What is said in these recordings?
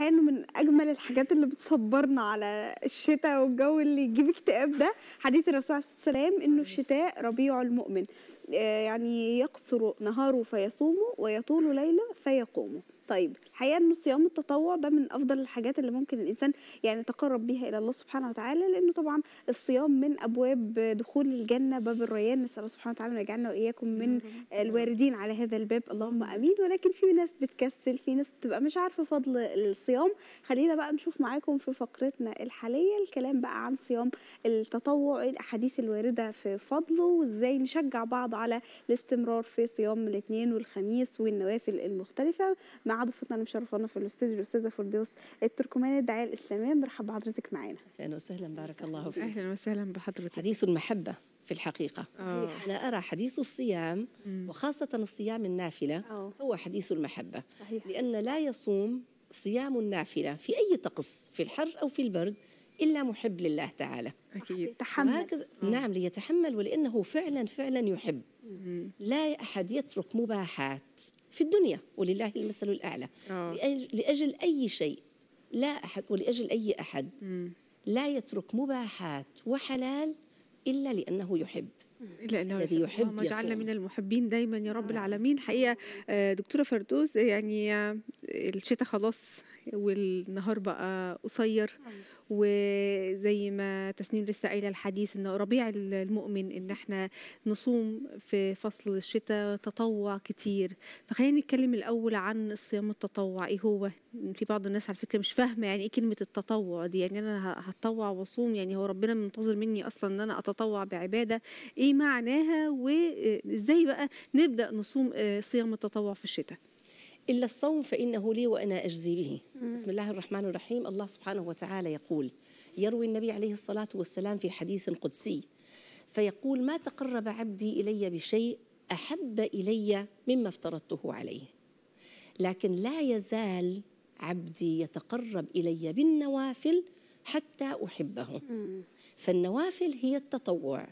الحان يعني من اجمل الحاجات اللي بتصبرنا على الشتاء والجو اللي يجيب اكتئاب ده حديث الرسول عليه والسلام انه الشتاء ربيع المؤمن آه، يعني يقصر نهاره فيصوم ويطول ليله فيقوم طيب الحقيقه انه صيام التطوع ده من افضل الحاجات اللي ممكن الانسان يعني يتقرب بيها الى الله سبحانه وتعالى لانه طبعا الصيام من ابواب دخول الجنه باب الريان نسال الله سبحانه وتعالى ان يجعلنا واياكم من الواردين على هذا الباب اللهم امين ولكن في ناس بتكسل في ناس بتبقى مش عارفه فضل الصيام خلينا بقى نشوف معاكم في فقرتنا الحاليه الكلام بقى عن صيام التطوع الاحاديث الوارده في فضله وازاي نشجع بعض على الاستمرار في صيام الاثنين والخميس والنوافل المختلفه مع قاعده ضيفتنا اللي مشرفانا في الاستوديو الاستاذه فردوس التركمانيه الداعيه الاسلاميه نرحب بحضرتك معانا اهلا وسهلا بارك الله فيك اهلا وسهلا بحضرتك حديث المحبه في الحقيقة أوه. أنا أرى حديث الصيام وخاصة الصيام النافلة أوه. هو حديث المحبة صحيح. لأن لا يصوم صيام النافلة في أي طقس في الحر أو في البرد إلا محب لله تعالى أكيد وهكذا نعم ليتحمل ولأنه فعلا فعلا يحب لا أحد يترك مباحات في الدنيا ولله المثل الأعلى أوه. لأجل أي شيء لا أحد ولأجل أي أحد مم. لا يترك مباحات وحلال إلا لأنه يحب الا انه الذي يحب اللهم اجعلنا من المحبين دايما يا رب آه. العالمين حقيقه آه، دكتوره فردوس يعني آه، الشتاء خلاص والنهار بقى قصير آه. وزي ما تسنيم لسه قايله الحديث ان ربيع المؤمن ان احنا نصوم في فصل الشتاء تطوع كتير فخلينا نتكلم الاول عن الصيام التطوع ايه هو في بعض الناس على فكره مش فاهمه يعني ايه كلمه التطوع دي يعني انا هتطوع واصوم يعني هو ربنا منتظر مني اصلا ان انا اتطوع بعباده ايه معناها وازاي بقى نبدا نصوم آه، صيام التطوع في الشتاء إلا الصوم فإنه لي وأنا أجزي به بسم الله الرحمن الرحيم الله سبحانه وتعالى يقول يروي النبي عليه الصلاة والسلام في حديث قدسي فيقول ما تقرب عبدي إلي بشيء أحب إلي مما افترضته عليه لكن لا يزال عبدي يتقرب إلي بالنوافل حتى أحبه فالنوافل هي التطوع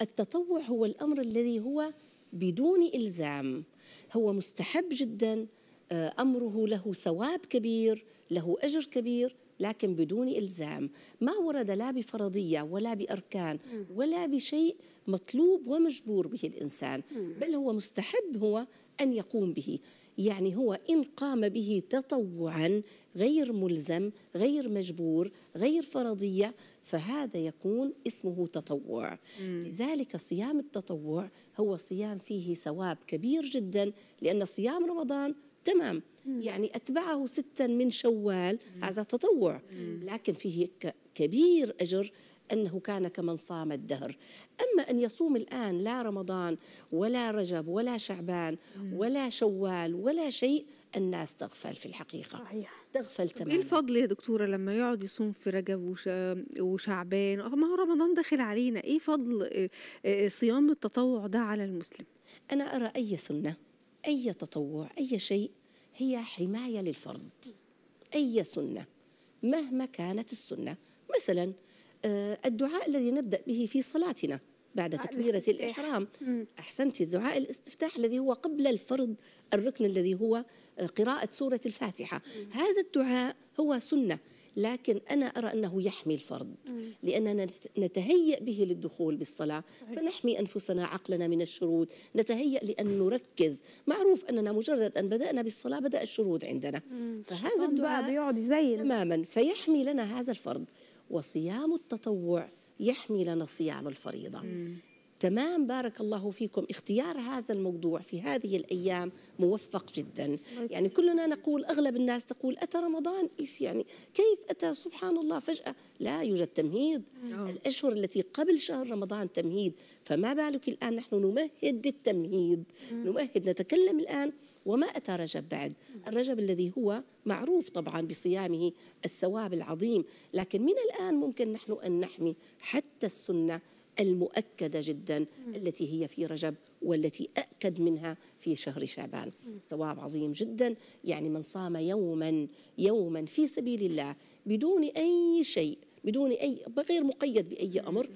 التطوع هو الأمر الذي هو بدون إلزام هو مستحب جدا آه، أمره له ثواب كبير له أجر كبير لكن بدون الزام ما ورد لا بفرضيه ولا باركان ولا بشيء مطلوب ومجبور به الانسان بل هو مستحب هو ان يقوم به يعني هو ان قام به تطوعا غير ملزم غير مجبور غير فرضيه فهذا يكون اسمه تطوع لذلك صيام التطوع هو صيام فيه ثواب كبير جدا لان صيام رمضان تمام يعني أتبعه ستا من شوال هذا تطوع لكن فيه كبير أجر أنه كان كمن صام الدهر أما أن يصوم الآن لا رمضان ولا رجب ولا شعبان ولا شوال ولا شيء الناس تغفل في الحقيقة صحيح. تغفل إيه تماما ايه الفضل يا دكتورة لما يقعد يصوم في رجب وش... وشعبان ما هو رمضان داخل علينا ايه فضل آه، آه، صيام التطوع ده على المسلم أنا أرى أي سنة أي تطوع أي شيء هي حماية للفرد أي سنة مهما كانت السنة مثلا آه، الدعاء الذي نبدأ به في صلاتنا بعد تكبيرة الإحرام أحسنت دعاء الاستفتاح الذي هو قبل الفرض الركن الذي هو آه، قراءة سورة الفاتحة هذا الدعاء هو سنة لكن أنا أرى أنه يحمي الفرد لأننا نتهيأ به للدخول بالصلاة فنحمي أنفسنا عقلنا من الشرود نتهيأ لأن نركز معروف أننا مجرد أن بدأنا بالصلاة بدأ الشرود عندنا فهذا الدعاء بيقعد يزين تماما فيحمي لنا هذا الفرد وصيام التطوع يحمي لنا صيام الفريضة مم. تمام بارك الله فيكم اختيار هذا الموضوع في هذه الأيام موفق جدا يعني كلنا نقول أغلب الناس تقول أتى رمضان يعني كيف أتى سبحان الله فجأة لا يوجد تمهيد نعم. الأشهر التي قبل شهر رمضان تمهيد فما بالك الآن نحن نمهد التمهيد نمهد نتكلم الآن وما أتى رجب بعد الرجب الذي هو معروف طبعا بصيامه الثواب العظيم لكن من الآن ممكن نحن أن نحمي حتى السنة المؤكدة جدا التي هي في رجب والتي أكد منها في شهر شعبان ثواب عظيم جدا يعني من صام يوما يوما في سبيل الله بدون أي شيء بدون أي غير مقيد بأي أمر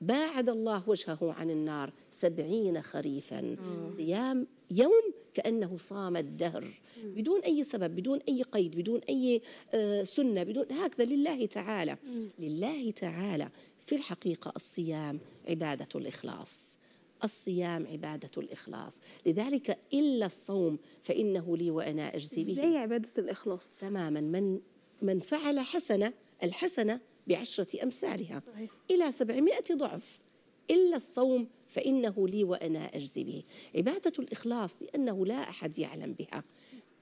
باعد الله وجهه عن النار سبعين خريفا صيام يوم كأنه صام الدهر بدون أي سبب بدون أي قيد بدون أي آه، سنة بدون هكذا لله تعالى لله تعالى في الحقيقة الصيام عبادة الإخلاص الصيام عبادة الإخلاص لذلك إلا الصوم فإنه لي وأنا أجزي به زي عبادة الإخلاص تماما من, من فعل حسنة الحسنة بعشرة أمثالها صحيح. إلى سبعمائة ضعف إلا الصوم فإنه لي وأنا أجزي به عبادة الإخلاص لأنه لا أحد يعلم بها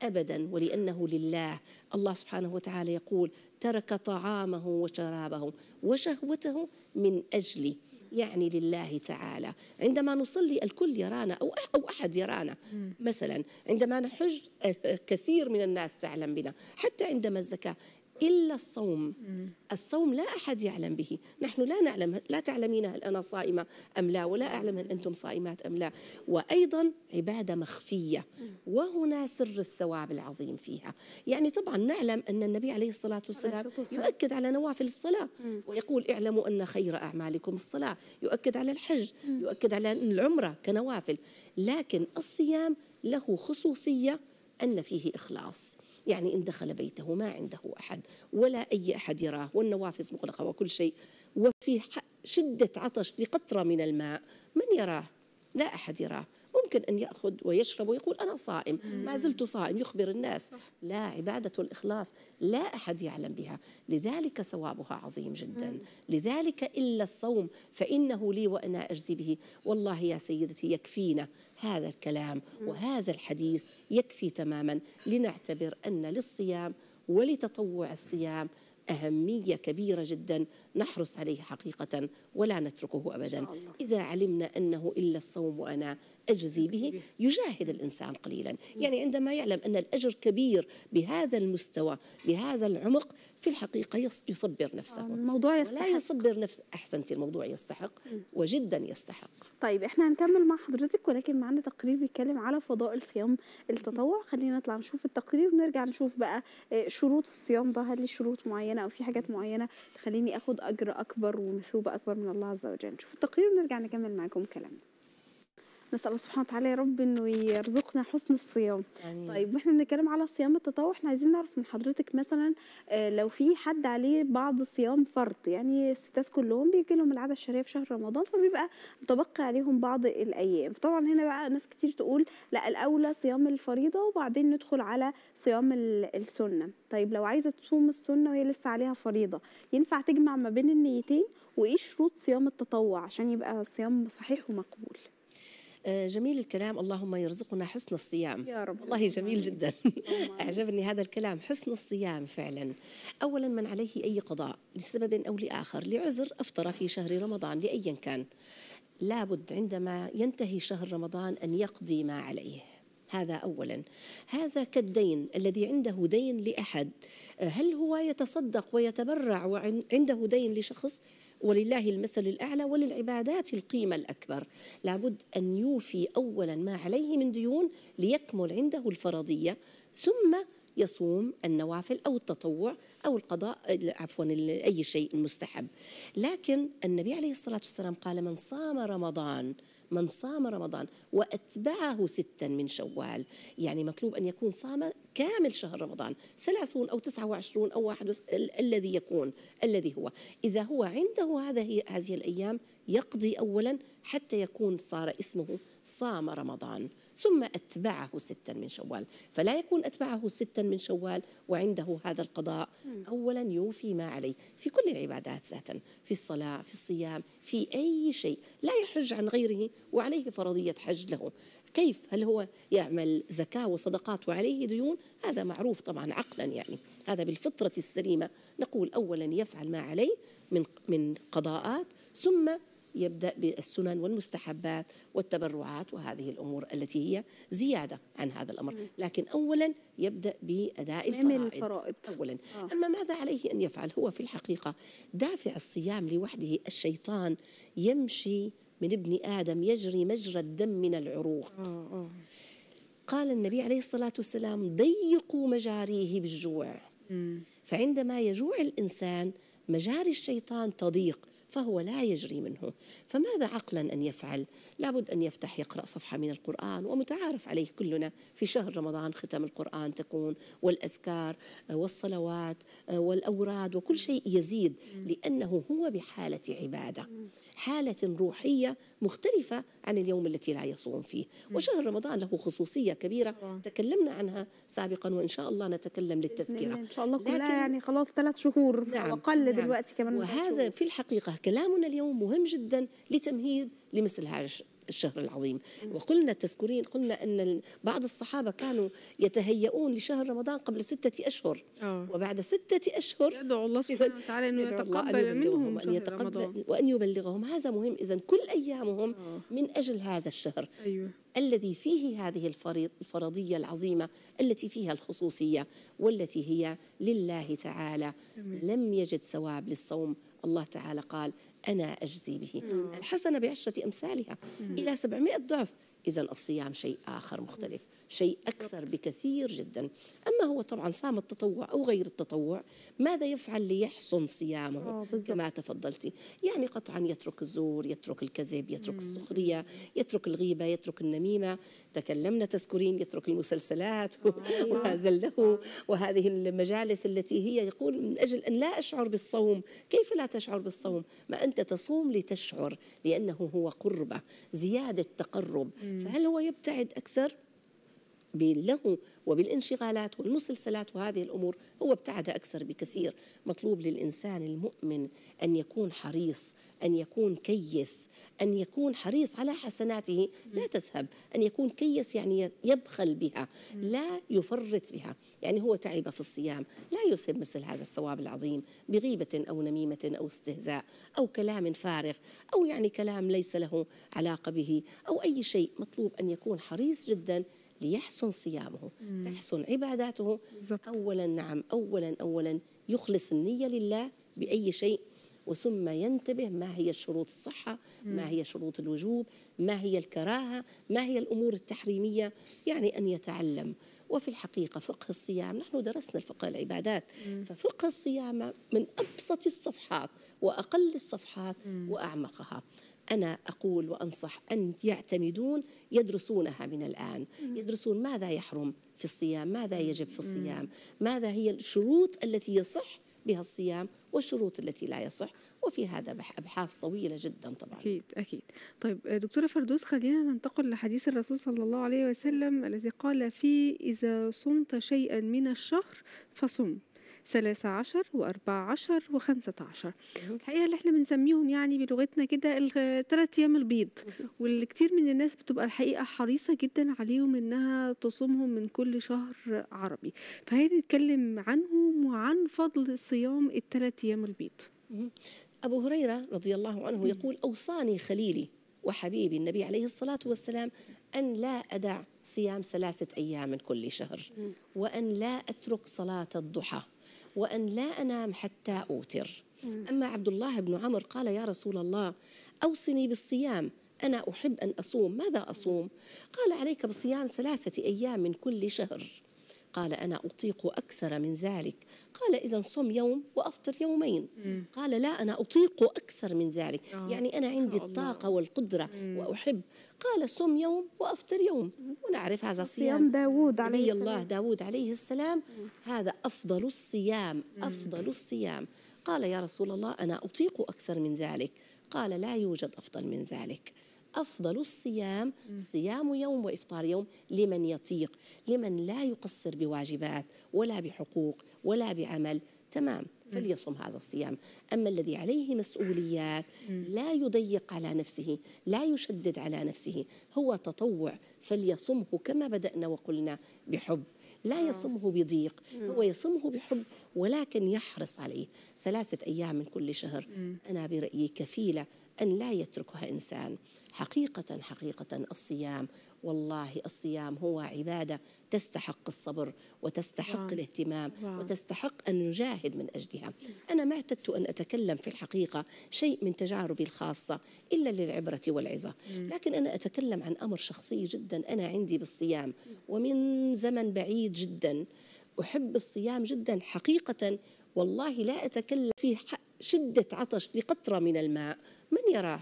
أبدا ولأنه لله الله سبحانه وتعالى يقول ترك طعامه وشرابه وشهوته من أجلي يعني لله تعالى عندما نصلي الكل يرانا أو أو أحد يرانا مثلا عندما نحج آه، آه، كثير من الناس تعلم بنا حتى عندما الزكاة إلا الصوم الصوم لا أحد يعلم به نحن لا نعلم لا تعلمين هل أنا صائمة أم لا ولا أعلم هل أنتم صائمات أم لا وأيضا عبادة مخفية وهنا سر الثواب العظيم فيها يعني طبعا نعلم أن النبي عليه الصلاة والسلام يؤكد على نوافل الصلاة ويقول اعلموا أن خير أعمالكم الصلاة يؤكد على الحج يؤكد على العمرة كنوافل لكن الصيام له خصوصية أن فيه إخلاص يعني إن دخل بيته ما عنده أحد ولا أي أحد يراه والنوافذ مغلقة وكل شيء وفي شدة عطش لقطرة من الماء من يراه لا أحد يراه ممكن أن يأخذ ويشرب ويقول أنا صائم ما زلت صائم يخبر الناس لا عبادة الإخلاص لا أحد يعلم بها لذلك ثوابها عظيم جدا لذلك إلا الصوم فإنه لي وأنا أجزي به والله يا سيدتي يكفينا هذا الكلام وهذا الحديث يكفي تماما لنعتبر أن للصيام ولتطوع الصيام أهمية كبيرة جدا نحرص عليه حقيقة ولا نتركه أبدا إذا علمنا أنه إلا الصوم وأنا أجزي به يجاهد الإنسان قليلا يعني عندما يعلم أن الأجر كبير بهذا المستوى بهذا العمق في الحقيقة يصبر نفسه آه، الموضوع يستحق لا يصبر نفسه أحسنتي الموضوع يستحق وجدا يستحق طيب إحنا هنكمل مع حضرتك ولكن معنا تقرير بيتكلم على فضائل صيام التطوع خلينا نطلع نشوف التقرير ونرجع نشوف بقى آه، شروط الصيام ده هل شروط معينة أو في حاجات معينة تخليني أخذ أجر أكبر ومثوبة أكبر من الله عز وجل نشوف التقرير ونرجع نكمل معكم كلامنا نسال الله سبحانه وتعالى يا رب انه يرزقنا حسن الصيام أمين. طيب واحنا بنتكلم على صيام التطوع احنا عايزين نعرف من حضرتك مثلا آه، لو في حد عليه بعض صيام فرض يعني الستات كلهم بيجي لهم العاده الشهريه في شهر رمضان فبيبقى متبقي عليهم بعض الايام فطبعا هنا بقى ناس كتير تقول لا الاولى صيام الفريضه وبعدين ندخل على صيام السنه طيب لو عايزه تصوم السنه وهي لسه عليها فريضه ينفع تجمع ما بين النيتين وايه شروط صيام التطوع عشان يبقى صيام صحيح ومقبول آه، جميل الكلام اللهم يرزقنا حسن الصيام يا رب والله جميل جدا أعجبني هذا الكلام حسن الصيام فعلا أولا من عليه أي قضاء لسبب أو لآخر لعذر أفطر في شهر رمضان لأيا كان لابد عندما ينتهي شهر رمضان أن يقضي ما عليه هذا اولا هذا كالدين الذي عنده دين لاحد آه، هل هو يتصدق ويتبرع وعنده دين لشخص ولله المثل الاعلى وللعبادات القيمه الاكبر لابد ان يوفي اولا ما عليه من ديون ليكمل عنده الفرضيه ثم يصوم النوافل او التطوع او القضاء عفوا اي شيء مستحب لكن النبي عليه الصلاه والسلام قال من صام رمضان من صام رمضان وأتبعه ستا من شوال يعني مطلوب أن يكون صام كامل شهر رمضان 30 أو 29 أو 21 الذي يكون الذي هو إذا هو عنده هذه هذه الأيام يقضي أولا حتى يكون صار اسمه صام رمضان ثم أتبعه ستا من شوال فلا يكون أتبعه ستا من شوال وعنده هذا القضاء أولا يوفي ما عليه في كل العبادات ذاتا في الصلاة في الصيام في أي شيء لا يحج عن غيره وعليه فرضية حج له كيف هل هو يعمل زكاة وصدقات وعليه ديون هذا معروف طبعا عقلا يعني هذا بالفطرة السليمة نقول أولا يفعل ما عليه من من قضاءات ثم يبدأ بالسنن والمستحبات والتبرعات وهذه الأمور التي هي زيادة عن هذا الأمر لكن أولا يبدأ بأداء الفرائض, الفرائض. أولا آه. أما ماذا عليه أن يفعل هو في الحقيقة دافع الصيام لوحده الشيطان يمشي من ابن آدم يجري مجرى الدم من العروق آه, آه. قال النبي عليه الصلاة والسلام ضيقوا مجاريه بالجوع م. فعندما يجوع الإنسان مجاري الشيطان تضيق فهو لا يجري منه فماذا عقلا أن يفعل لابد أن يفتح يقرأ صفحة من القرآن ومتعارف عليه كلنا في شهر رمضان ختم القرآن تكون والأذكار آه، والصلوات آه، والأوراد وكل شيء يزيد لأنه هو بحالة عبادة حالة روحية مختلفة عن اليوم التي لا يصوم فيه وشهر رمضان له خصوصية كبيرة تكلمنا عنها سابقا وإن شاء الله نتكلم للتذكرة إن شاء الله كلها يعني خلاص ثلاث شهور نعم وأقل نعم دلوقتي كمان وهذا في الحقيقة كلامنا اليوم مهم جدا لتمهيد لمثل هذا الشهر العظيم وقلنا تذكرين قلنا أن بعض الصحابة كانوا يتهيئون لشهر رمضان قبل ستة أشهر أوه. وبعد ستة أشهر يدعو الله سبحانه وتعالى أن يتقبل منهم وأن يتقبل رمضان. وأن يبلغهم هذا مهم إذا كل أيامهم أوه. من أجل هذا الشهر أيوه. الذي فيه هذه الفرضية العظيمة التي فيها الخصوصية والتي هي لله تعالى لم يجد ثواب للصوم الله تعالى قال أنا أجزي به الحسنة بعشرة أمثالها إلى سبعمائة ضعف إذا الصيام شيء آخر مختلف شيء أكثر بكثير جدا أما هو طبعا صام التطوع أو غير التطوع ماذا يفعل ليحصن صيامه آه، كما تفضلتي يعني قطعا يترك الزور يترك الكذب يترك السخرية يترك الغيبة يترك النميمة تكلمنا تذكرين يترك المسلسلات آه، أيوة. وهذا له آه. وهذه المجالس التي هي يقول من أجل أن لا أشعر بالصوم كيف لا تشعر بالصوم ما أنت تصوم لتشعر لأنه هو قربة زيادة تقرب فهل هو يبتعد أكثر باللغو وبالانشغالات والمسلسلات وهذه الامور هو ابتعد اكثر بكثير، مطلوب للانسان المؤمن ان يكون حريص، ان يكون كيس، ان يكون حريص على حسناته لا تذهب، ان يكون كيس يعني يبخل بها، لا يفرط بها، يعني هو تعب في الصيام، لا يسب مثل هذا الثواب العظيم بغيبة او نميمة او استهزاء او كلام فارغ او يعني كلام ليس له علاقة به او اي شيء، مطلوب ان يكون حريص جدا ليحسن صيامه مم. تحسن عباداته بالزبط. أولا نعم أولا أولا يخلص النية لله بأي شيء وثم ينتبه ما هي شروط الصحة مم. ما هي شروط الوجوب ما هي الكراهة ما هي الأمور التحريمية يعني أن يتعلم وفي الحقيقة فقه الصيام نحن درسنا الفقه العبادات مم. ففقه الصيام من أبسط الصفحات وأقل الصفحات مم. وأعمقها أنا أقول وأنصح أن يعتمدون يدرسونها من الآن يدرسون ماذا يحرم في الصيام ماذا يجب في الصيام ماذا هي الشروط التي يصح بها الصيام والشروط التي لا يصح وفي هذا أبحاث طويلة جدا طبعا أكيد أكيد طيب دكتورة فردوس خلينا ننتقل لحديث الرسول صلى الله عليه وسلم الذي قال فيه إذا صمت شيئا من الشهر فصم ثلاثة عشر وأربعة عشر وخمسة عشر الحقيقة اللي احنا بنسميهم يعني بلغتنا كده الثلاث أيام البيض والكتير من الناس بتبقى الحقيقة حريصة جدا عليهم إنها تصومهم من كل شهر عربي نتكلم عنهم وعن فضل صيام الثلاث أيام البيض أبو هريرة رضي الله عنه يقول أوصاني خليلي وحبيبي النبي عليه الصلاة والسلام أن لا أدع صيام ثلاثة أيام من كل شهر وأن لا أترك صلاة الضحى وأن لا أنام حتى أوتر أما عبد الله بن عمر قال يا رسول الله أوصني بالصيام أنا أحب أن أصوم ماذا أصوم؟ قال عليك بصيام ثلاثة أيام من كل شهر قال أنا أطيق أكثر من ذلك قال إذا صم يوم وأفطر يومين مم. قال لا أنا أطيق أكثر من ذلك آه. يعني أنا عندي الطاقة والقدرة مم. وأحب قال صم يوم وأفطر يوم ونعرف هذا صيام داود عليه السلام الله داود عليه السلام مم. هذا أفضل الصيام أفضل الصيام قال يا رسول الله أنا أطيق أكثر من ذلك قال لا يوجد أفضل من ذلك أفضل الصيام صيام يوم وإفطار يوم لمن يطيق لمن لا يقصر بواجبات ولا بحقوق ولا بعمل تمام فليصم هذا الصيام أما الذي عليه مسؤوليات لا يضيق على نفسه لا يشدد على نفسه هو تطوع فليصمه كما بدأنا وقلنا بحب لا آه. يصمه بضيق هو يصمه بحب ولكن يحرص عليه ثلاثة أيام من كل شهر أنا برأيي كفيلة أن لا يتركها إنسان حقيقة حقيقة الصيام والله الصيام هو عبادة تستحق الصبر وتستحق واو. الاهتمام واو. وتستحق أن نجاهد من أجلها أنا ما اعتدت أن أتكلم في الحقيقة شيء من تجاربي الخاصة إلا للعبرة والعظة لكن أنا أتكلم عن أمر شخصي جدا أنا عندي بالصيام ومن زمن بعيد جدا أحب الصيام جدا حقيقة والله لا أتكلم في شدة عطش لقطرة من الماء من يراه؟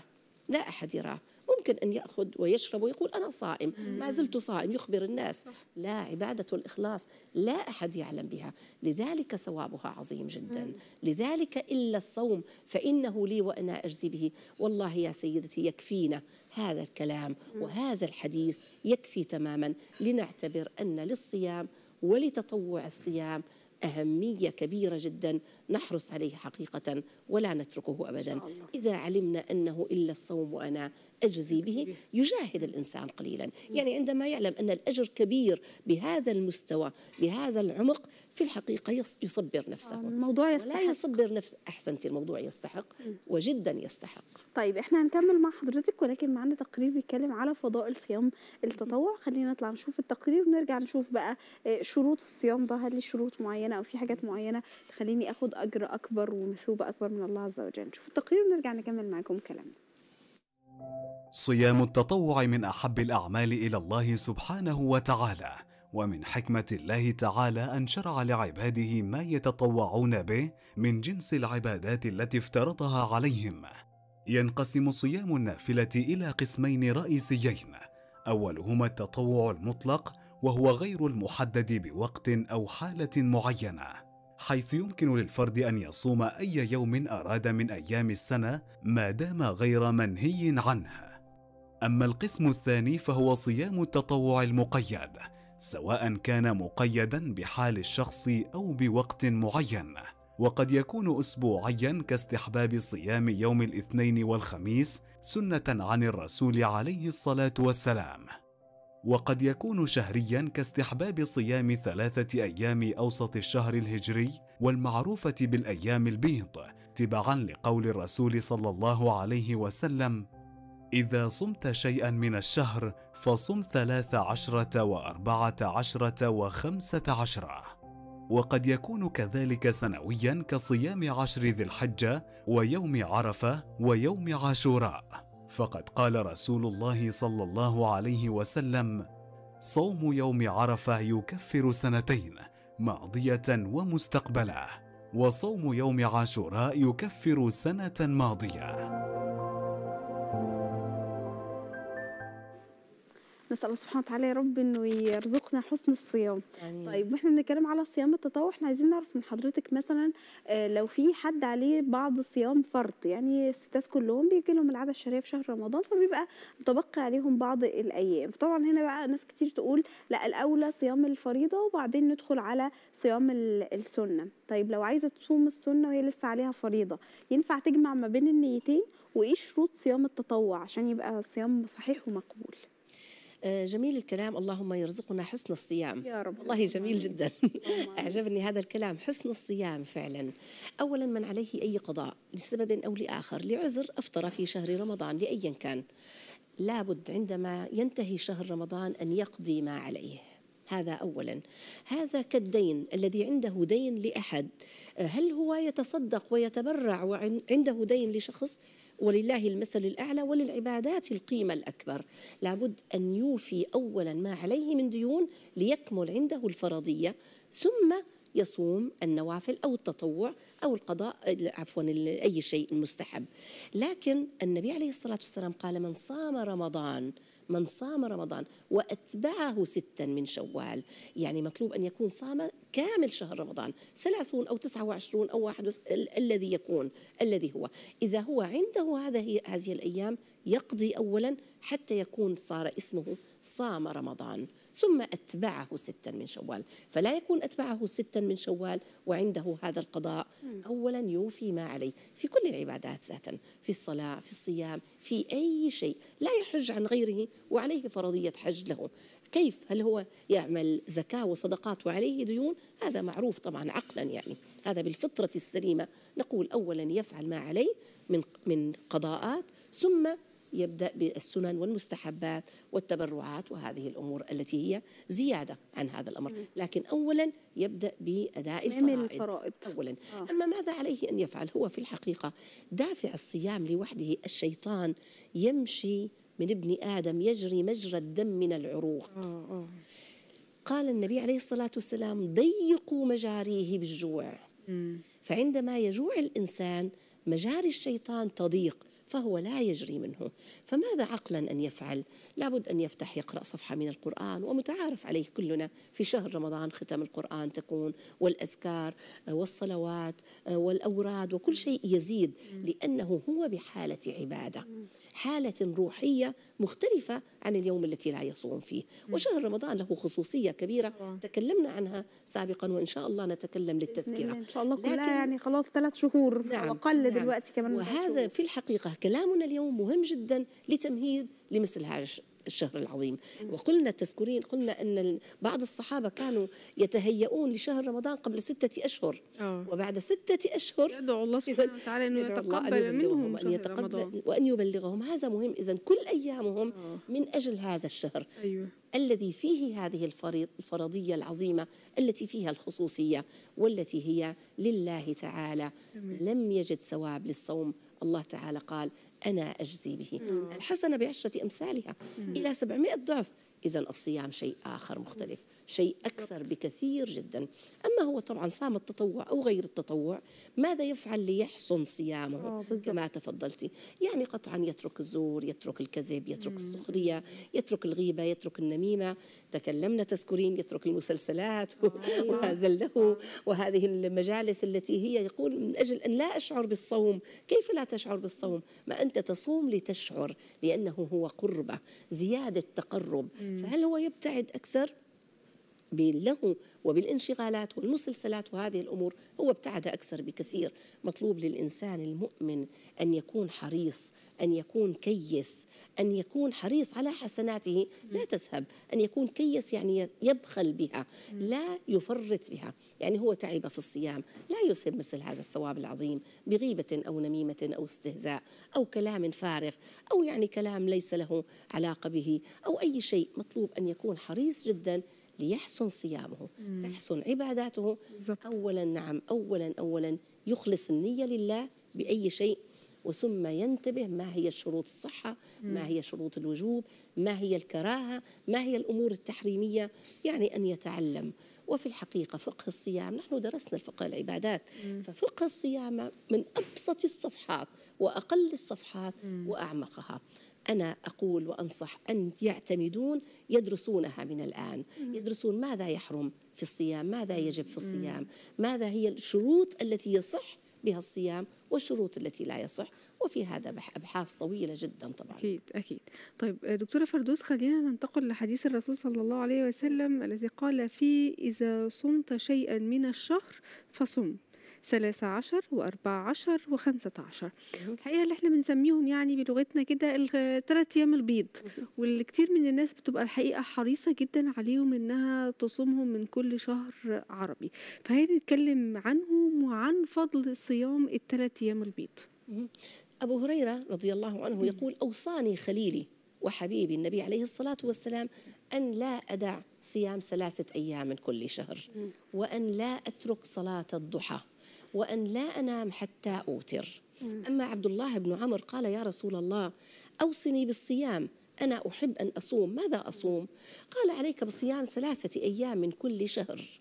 لا أحد يراه ممكن أن يأخذ ويشرب ويقول أنا صائم ما زلت صائم يخبر الناس لا عبادة الإخلاص لا أحد يعلم بها لذلك ثوابها عظيم جدا لذلك إلا الصوم فإنه لي وأنا أجزي به والله يا سيدتي يكفينا هذا الكلام وهذا الحديث يكفي تماما لنعتبر أن للصيام ولتطوع الصيام أهمية كبيرة جدا نحرص عليه حقيقة ولا نتركه أبدا إذا علمنا أنه إلا الصوم وأنا أجزي به يجاهد الإنسان قليلا يعني عندما يعلم أن الأجر كبير بهذا المستوى بهذا العمق في الحقيقة يصبر نفسه آه، الموضوع يستحق لا يصبر نفسه أحسنت الموضوع يستحق وجدا يستحق طيب إحنا هنكمل مع حضرتك ولكن معنا تقرير بيتكلم على فضائل صيام التطوع خلينا نطلع نشوف التقرير ونرجع نشوف بقى آه، شروط الصيام ده هل شروط معينة أو في حاجات معينة تخليني أخذ أجر أكبر ومثوبة أكبر من الله عز وجل نشوف التقرير ونرجع نكمل معكم كلامنا صيام التطوع من احب الاعمال الى الله سبحانه وتعالى ومن حكمه الله تعالى ان شرع لعباده ما يتطوعون به من جنس العبادات التي افترضها عليهم ينقسم صيام النافله الى قسمين رئيسيين اولهما التطوع المطلق وهو غير المحدد بوقت او حاله معينه حيث يمكن للفرد ان يصوم اي يوم اراد من ايام السنه ما دام غير منهي عنه أما القسم الثاني فهو صيام التطوع المقيد سواء كان مقيدا بحال الشخص أو بوقت معين وقد يكون أسبوعيا كاستحباب صيام يوم الاثنين والخميس سنة عن الرسول عليه الصلاة والسلام وقد يكون شهريا كاستحباب صيام ثلاثة أيام أوسط الشهر الهجري والمعروفة بالأيام البيض تبعا لقول الرسول صلى الله عليه وسلم إذا صمت شيئا من الشهر فصم ثلاث عشرة وأربعة عشرة وخمسة عشرة وقد يكون كذلك سنويا كصيام عشر ذي الحجة ويوم عرفة ويوم عاشوراء فقد قال رسول الله صلى الله عليه وسلم صوم يوم عرفة يكفر سنتين ماضية ومستقبلة وصوم يوم عاشوراء يكفر سنة ماضية نسال الله سبحانه وتعالى يا رب انه يرزقنا حسن الصيام يعني. طيب واحنا بنتكلم على صيام التطوع احنا عايزين نعرف من حضرتك مثلا آه، لو في حد عليه بعض صيام فرض يعني الستات كلهم بيجي لهم العاده الشهريه في شهر رمضان فبيبقى متبقي عليهم بعض الايام فطبعا هنا بقى ناس كتير تقول لا الاولى صيام الفريضه وبعدين ندخل على صيام السنه طيب لو عايزه تصوم السنه وهي لسه عليها فريضه ينفع تجمع ما بين النيتين وايه شروط صيام التطوع عشان يبقى صيام صحيح ومقبول آه، جميل الكلام اللهم يرزقنا حسن الصيام يا رب والله جميل جدا أعجبني هذا الكلام حسن الصيام فعلا أولا من عليه أي قضاء لسبب أو لآخر لعذر أفطر في شهر رمضان لأيا كان لابد عندما ينتهي شهر رمضان أن يقضي ما عليه هذا اولا هذا كالدين الذي عنده دين لاحد آه، هل هو يتصدق ويتبرع وعنده دين لشخص ولله المثل الأعلى وللعبادات القيمة الأكبر لابد أن يوفي أولا ما عليه من ديون ليكمل عنده الفرضية ثم يصوم النوافل أو التطوع أو القضاء عفوا أي شيء مستحب لكن النبي عليه الصلاة والسلام قال من صام رمضان من صام رمضان وأتبعه ستا من شوال يعني مطلوب أن يكون صام كامل شهر رمضان 30 أو 29 أو 21 الذي يكون الذي هو إذا هو عنده هذه هذه الأيام يقضي أولا حتى يكون صار اسمه صام رمضان ثم أتبعه ستا من شوال فلا يكون أتبعه ستا من شوال وعنده هذا القضاء أولا يوفي ما عليه في كل العبادات ذاتا في الصلاة في الصيام في أي شيء لا يحج عن غيره وعليه فرضية حج له كيف هل هو يعمل زكاة وصدقات وعليه ديون هذا معروف طبعا عقلا يعني هذا بالفطرة السليمة نقول أولا يفعل ما عليه من, من قضاءات ثم يبدأ بالسنن والمستحبات والتبرعات وهذه الأمور التي هي زيادة عن هذا الأمر لكن أولا يبدأ بأداء الفرائض, الفرائض. أولا آه. أما ماذا عليه أن يفعل هو في الحقيقة دافع الصيام لوحده الشيطان يمشي من ابن آدم يجري مجرى الدم من العروق قال النبي عليه الصلاة والسلام ضيقوا مجاريه بالجوع فعندما يجوع الإنسان مجاري الشيطان تضيق فهو لا يجري منه فماذا عقلا أن يفعل لابد أن يفتح يقرأ صفحة من القرآن ومتعارف عليه كلنا في شهر رمضان ختم القرآن تكون والأذكار آه، والصلوات آه، والأوراد وكل شيء يزيد لأنه هو بحالة عبادة حالة روحية مختلفة عن اليوم التي لا يصوم فيه وشهر رمضان له خصوصية كبيرة تكلمنا عنها سابقا وإن شاء الله نتكلم للتذكرة إن شاء الله كلها يعني خلاص ثلاث شهور نعم أقل نعم دلوقتي كمان وهذا في الحقيقة كلامنا اليوم مهم جدا لتمهيد لمثل هذا الشهر العظيم وقلنا تذكرين قلنا أن بعض الصحابة كانوا يتهيئون لشهر رمضان قبل ستة أشهر أوه. وبعد ستة أشهر يدعو الله سبحانه وتعالى يتقبل أن منهم وأن يتقبل رمضان. وأن يبلغهم هذا مهم إذا كل أيامهم أوه. من أجل هذا الشهر أيوه. الذي فيه هذه الفرضية العظيمة التي فيها الخصوصية والتي هي لله تعالى أمين. لم يجد ثواب للصوم الله تعالى قال أنا أجزي به الحسنة بعشرة أمثالها إلى سبعمائة ضعف إذا الصيام شيء آخر مختلف شيء أكثر بكثير جدا أما هو طبعا صام التطوع أو غير التطوع ماذا يفعل ليحصن صيامه آه، كما تفضلتي يعني قطعا يترك الزور يترك الكذب يترك السخرية يترك الغيبة يترك النميمة تكلمنا تذكرين يترك المسلسلات آه، أيوة. وهذا له آه. وهذه المجالس التي هي يقول من أجل أن لا أشعر بالصوم كيف لا تشعر بالصوم ما أنت تصوم لتشعر لأنه هو قربة زيادة تقرب إمم. فهل هو يبتعد أكثر باللغو وبالانشغالات والمسلسلات وهذه الامور هو ابتعد اكثر بكثير، مطلوب للانسان المؤمن ان يكون حريص، ان يكون كيس، ان يكون حريص على حسناته لا تذهب، ان يكون كيس يعني يبخل بها، لا يفرط بها، يعني هو تعب في الصيام، لا يسهب مثل هذا الثواب العظيم بغيبه او نميمه او استهزاء او كلام فارغ او يعني كلام ليس له علاقه به او اي شيء، مطلوب ان يكون حريص جدا ليحسن صيامه مم. تحسن عباداته بالزبط. أولا نعم أولا أولا يخلص النية لله بأي شيء وثم ينتبه ما هي شروط الصحة مم. ما هي شروط الوجوب ما هي الكراهة ما هي الأمور التحريمية يعني أن يتعلم وفي الحقيقة فقه الصيام نحن درسنا الفقه العبادات مم. ففقه الصيام من أبسط الصفحات وأقل الصفحات مم. وأعمقها أنا أقول وأنصح أن يعتمدون يدرسونها من الآن يدرسون ماذا يحرم في الصيام ماذا يجب في الصيام ماذا هي الشروط التي يصح بها الصيام والشروط التي لا يصح وفي هذا أبحاث طويلة جدا طبعا أكيد أكيد طيب دكتورة فردوس خلينا ننتقل لحديث الرسول صلى الله عليه وسلم الذي قال فيه إذا صمت شيئا من الشهر فصم ثلاثة عشر وأربعة عشر وخمسة عشر الحقيقة اللي احنا بنسميهم يعني بلغتنا كده الثلاث أيام البيض والكتير من الناس بتبقى الحقيقة حريصة جدا عليهم إنها تصومهم من كل شهر عربي نتكلم عنهم وعن فضل صيام الثلاث أيام البيض أبو هريرة رضي الله عنه يقول أوصاني خليلي وحبيبي النبي عليه الصلاة والسلام أن لا أدع صيام ثلاثة أيام من كل شهر وأن لا أترك صلاة الضحى وأن لا أنام حتى أوتر أما عبد الله بن عمر قال يا رسول الله أوصني بالصيام أنا أحب أن أصوم ماذا أصوم؟ قال عليك بصيام ثلاثة أيام من كل شهر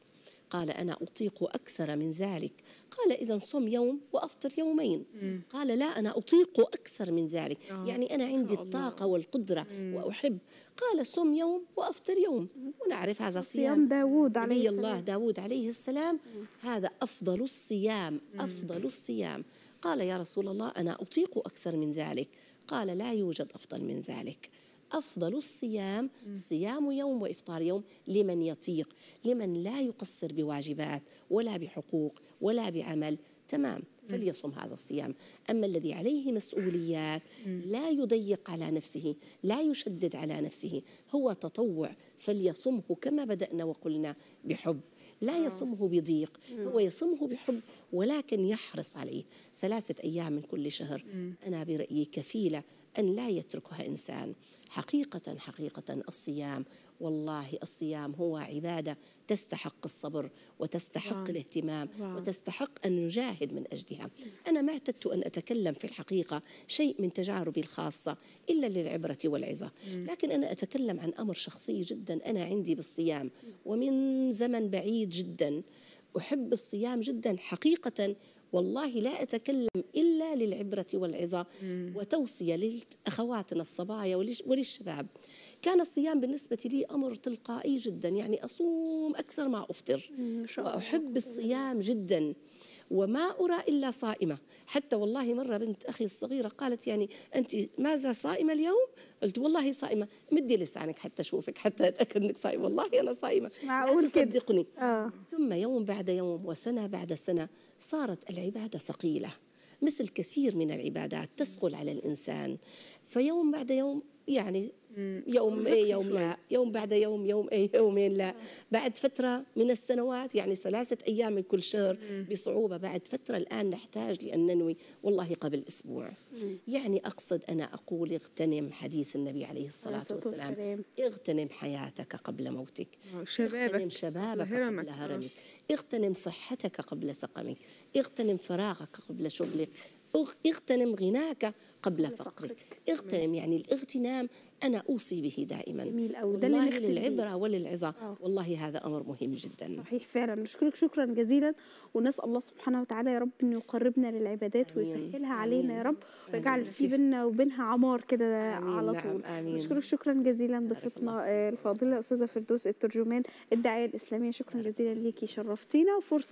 قال أنا أطيق أكثر من ذلك قال إذا صم يوم وأفطر يومين مم. قال لا أنا أطيق أكثر من ذلك آه. يعني أنا عندي الطاقة والقدرة مم. وأحب قال صم يوم وأفطر يوم ونعرف هذا صيام داود عليه السلام الله داود عليه السلام مم. هذا أفضل الصيام أفضل الصيام قال يا رسول الله أنا أطيق أكثر من ذلك قال لا يوجد أفضل من ذلك أفضل الصيام صيام يوم وإفطار يوم لمن يطيق لمن لا يقصر بواجبات ولا بحقوق ولا بعمل تمام فليصم هذا الصيام أما الذي عليه مسؤوليات لا يضيق على نفسه لا يشدد على نفسه هو تطوع فليصمه كما بدأنا وقلنا بحب لا آه. يصمه بضيق هو يصمه بحب ولكن يحرص عليه ثلاثة أيام من كل شهر أنا برأيي كفيلة أن لا يتركها إنسان حقيقة حقيقة الصيام والله الصيام هو عبادة تستحق الصبر وتستحق واو. الاهتمام واو. وتستحق أن نجاهد من أجلها أنا ما اعتدت أن أتكلم في الحقيقة شيء من تجاربي الخاصة إلا للعبرة والعظة لكن أنا أتكلم عن أمر شخصي جدا أنا عندي بالصيام ومن زمن بعيد جدا أحب الصيام جدا حقيقة والله لا أتكلم إلا للعبرة والعظة وتوصية لأخواتنا الصبايا وللشباب كان الصيام بالنسبة لي أمر تلقائي جدا يعني أصوم أكثر ما أفطر وأحب الصيام جدا وما أرى إلا صائمة حتى والله مرة بنت أخي الصغيرة قالت يعني أنت ماذا صائمة اليوم؟ قلت والله صائمة مدي لسانك حتى أشوفك حتى أتأكد أنك صائمة والله أنا صائمة معقول تصدقني آه. ثم يوم بعد يوم وسنة بعد سنة صارت العبادة ثقيلة مثل كثير من العبادات تثقل على الإنسان فيوم بعد يوم يعني يوم ايه يوم لا يوم بعد يوم يوم ايه يومين لا آه. بعد فتره من السنوات يعني ثلاثه ايام من كل شهر بصعوبه بعد فتره الان نحتاج لان ننوي والله قبل اسبوع يعني اقصد انا اقول اغتنم حديث النبي عليه الصلاه والسلام اغتنم حياتك قبل موتك شبابك اغتنم شبابك قبل هرمك اغتنم صحتك قبل سقمك اغتنم فراغك قبل شغلك اغتنم غناك قبل فقرك اغتنم يعني الاغتنام أنا أوصي به دائما جميل والله للعبرة وللعظة آه. والله هذا أمر مهم جدا صحيح فعلا نشكرك شكرا جزيلا ونسأل الله سبحانه وتعالى يا رب أنه يقربنا للعبادات ويسهلها علينا يا رب ويجعل في بيننا وبينها عمار كده على نعم، طول نشكرك شكرا جزيلا ضيفتنا الفاضلة أستاذة فردوس الترجمان الداعية الإسلامية شكرا جزيلا ليكي شرفتينا وفرصة